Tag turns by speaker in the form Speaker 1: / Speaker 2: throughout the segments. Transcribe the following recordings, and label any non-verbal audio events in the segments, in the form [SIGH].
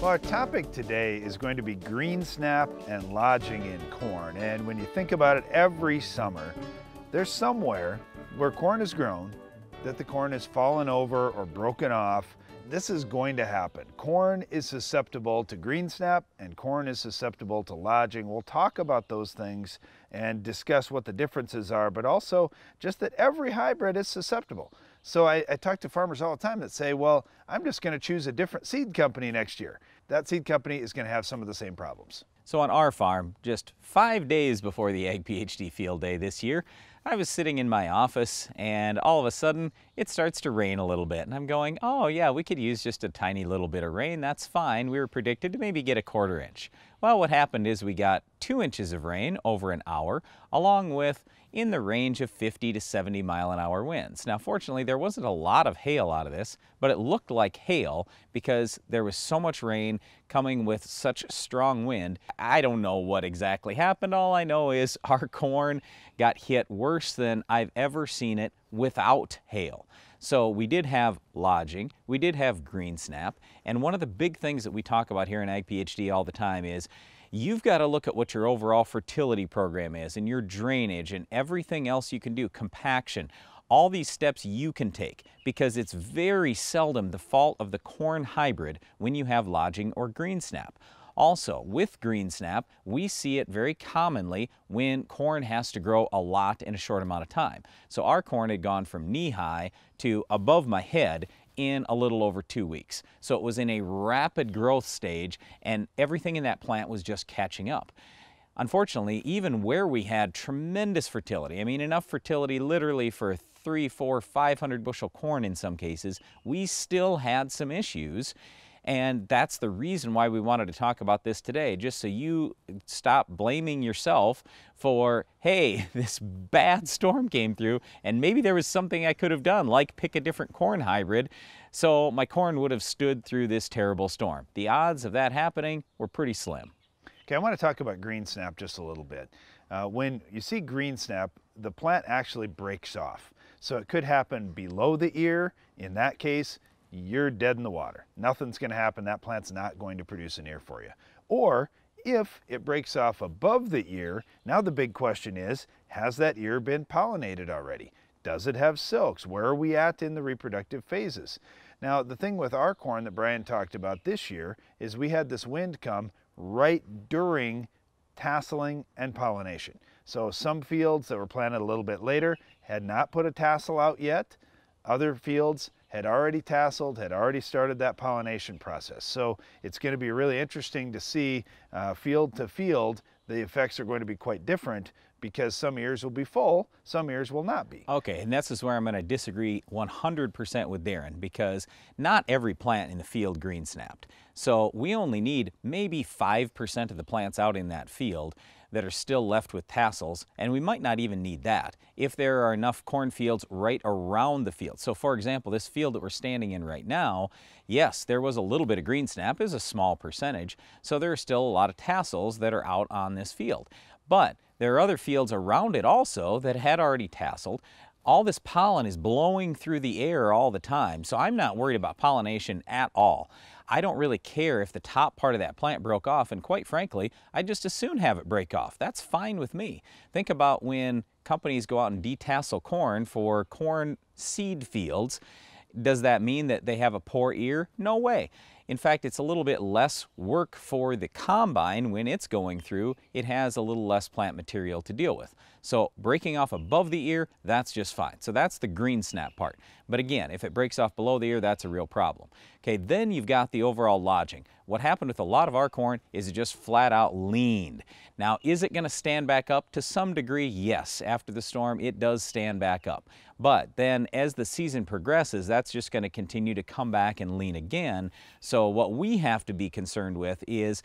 Speaker 1: Well, our topic today is going to be green snap and lodging in corn. And when you think about it, every summer, there's somewhere where corn is grown that the corn has fallen over or broken off, this is going to happen. Corn is susceptible to green snap and corn is susceptible to lodging. We'll talk about those things and discuss what the differences are, but also just that every hybrid is susceptible. So I, I talk to farmers all the time that say, well, I'm just gonna choose a different seed company next year. That seed company is gonna have some of the same problems.
Speaker 2: So on our farm, just five days before the Ag PhD field day this year, I was sitting in my office and all of a sudden it starts to rain a little bit and I'm going, oh yeah, we could use just a tiny little bit of rain, that's fine. We were predicted to maybe get a quarter inch. Well, what happened is we got two inches of rain over an hour, along with in the range of 50 to 70 mile an hour winds. Now, fortunately, there wasn't a lot of hail out of this, but it looked like hail because there was so much rain coming with such strong wind. I don't know what exactly happened. All I know is [LAUGHS] our corn got hit worse than I've ever seen it without hail. So we did have lodging, we did have GreenSnap, and one of the big things that we talk about here in Ag PhD all the time is you've got to look at what your overall fertility program is and your drainage and everything else you can do, compaction, all these steps you can take because it's very seldom the fault of the corn hybrid when you have lodging or GreenSnap. Also, with green snap, we see it very commonly when corn has to grow a lot in a short amount of time. So our corn had gone from knee high to above my head in a little over two weeks. So it was in a rapid growth stage and everything in that plant was just catching up. Unfortunately, even where we had tremendous fertility, I mean enough fertility literally for three, four, 500 bushel corn in some cases, we still had some issues and that's the reason why we wanted to talk about this today, just so you stop blaming yourself for, hey, [LAUGHS] this bad storm came through and maybe there was something I could have done, like pick a different corn hybrid. So my corn would have stood through this terrible storm. The odds of that happening were pretty slim.
Speaker 1: Okay, I want to talk about green snap just a little bit. Uh, when you see green snap, the plant actually breaks off. So it could happen below the ear. In that case, you're dead in the water. Nothing's going to happen. That plant's not going to produce an ear for you. Or if it breaks off above the ear, now the big question is, has that ear been pollinated already? Does it have silks? Where are we at in the reproductive phases? Now, the thing with our corn that Brian talked about this year is we had this wind come right during tasseling and pollination. So some fields that were planted a little bit later had not put a tassel out yet. Other fields had already tasseled, had already started that pollination process. So it's going to be really interesting to see uh, field to field, the effects are going to be quite different because some ears will be full, some
Speaker 2: ears will not be. Okay, and this is where I'm going to disagree 100% with Darren because not every plant in the field green snapped. So we only need maybe 5% of the plants out in that field that are still left with tassels, and we might not even need that if there are enough cornfields right around the field. So for example, this field that we're standing in right now, yes, there was a little bit of green snap, is a small percentage, so there are still a lot of tassels that are out on this field. But there are other fields around it also that had already tasseled all this pollen is blowing through the air all the time, so I'm not worried about pollination at all. I don't really care if the top part of that plant broke off, and quite frankly, I just as soon have it break off. That's fine with me. Think about when companies go out and detassel corn for corn seed fields. Does that mean that they have a poor ear? No way. In fact, it's a little bit less work for the combine when it's going through. It has a little less plant material to deal with. So breaking off above the ear, that's just fine. So that's the green snap part. But again, if it breaks off below the ear, that's a real problem. Okay, then you've got the overall lodging. What happened with a lot of our corn is it just flat out leaned. Now, is it going to stand back up? To some degree, yes. After the storm, it does stand back up. But then as the season progresses, that's just going to continue to come back and lean again. So so what we have to be concerned with is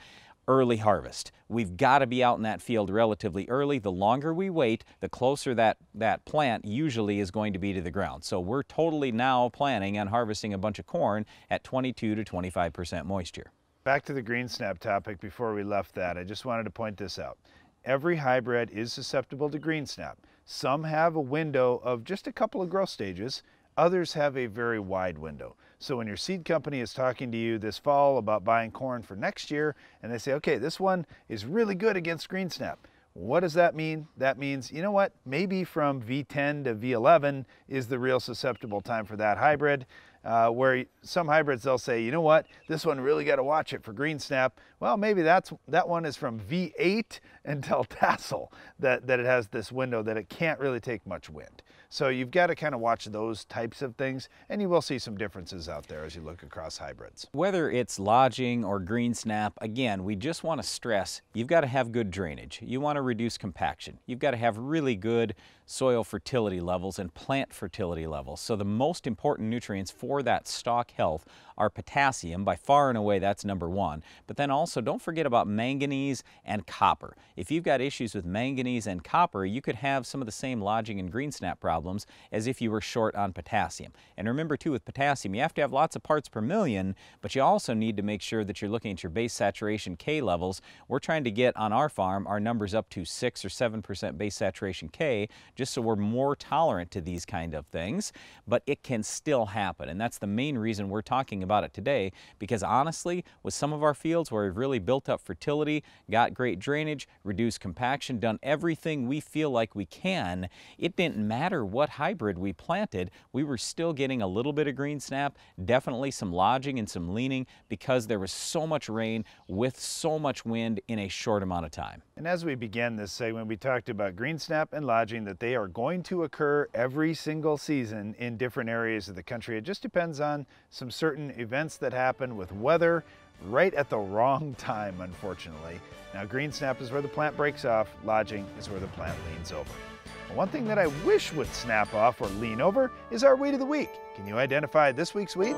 Speaker 2: early harvest. We've got to be out in that field relatively early. The longer we wait, the closer that, that plant usually is going to be to the ground. So we're totally now planning on harvesting a bunch of corn at 22 to 25% moisture.
Speaker 1: Back to the green snap topic before we left that, I just wanted to point this out. Every hybrid is susceptible to green snap. Some have a window of just a couple of growth stages Others have a very wide window. So when your seed company is talking to you this fall about buying corn for next year, and they say, okay, this one is really good against green snap. What does that mean? That means, you know what, maybe from V10 to V11 is the real susceptible time for that hybrid. Uh, where some hybrids, they'll say, you know what, this one really got to watch it for green snap. Well, maybe that's that one is from V8 until [LAUGHS] tassel that, that it has this window that it can't really take much wind. So you've got to kind of watch those types of things, and you will see some differences out there as you look across hybrids.
Speaker 2: Whether it's lodging or green snap, again, we just want to stress you've got to have good drainage. You want to reduce compaction. You've got to have really good soil fertility levels and plant fertility levels. So the most important nutrients for that stock health are potassium. By far and away, that's number one. But then also don't forget about manganese and copper. If you've got issues with manganese and copper, you could have some of the same lodging and green snap problems problems as if you were short on potassium. And remember too, with potassium, you have to have lots of parts per million, but you also need to make sure that you're looking at your base saturation K levels. We're trying to get on our farm our numbers up to 6 or 7% base saturation K, just so we're more tolerant to these kind of things, but it can still happen. And that's the main reason we're talking about it today, because honestly, with some of our fields where we've really built up fertility, got great drainage, reduced compaction, done everything we feel like we can, it didn't matter what hybrid we planted, we were still getting a little bit of green snap, definitely some lodging and some leaning because there was so much rain with so much wind in a short amount of time.
Speaker 1: And as we began this segment, we talked about green snap and lodging that they are going to occur every single season in different areas of the country. It just depends on some certain events that happen with weather, right at the wrong [LAUGHS] time, unfortunately. Now, green snap is where the plant breaks off, lodging is where the plant leans over. One thing that I wish would snap off or lean over is our weed of the week. Can you identify this week's weed?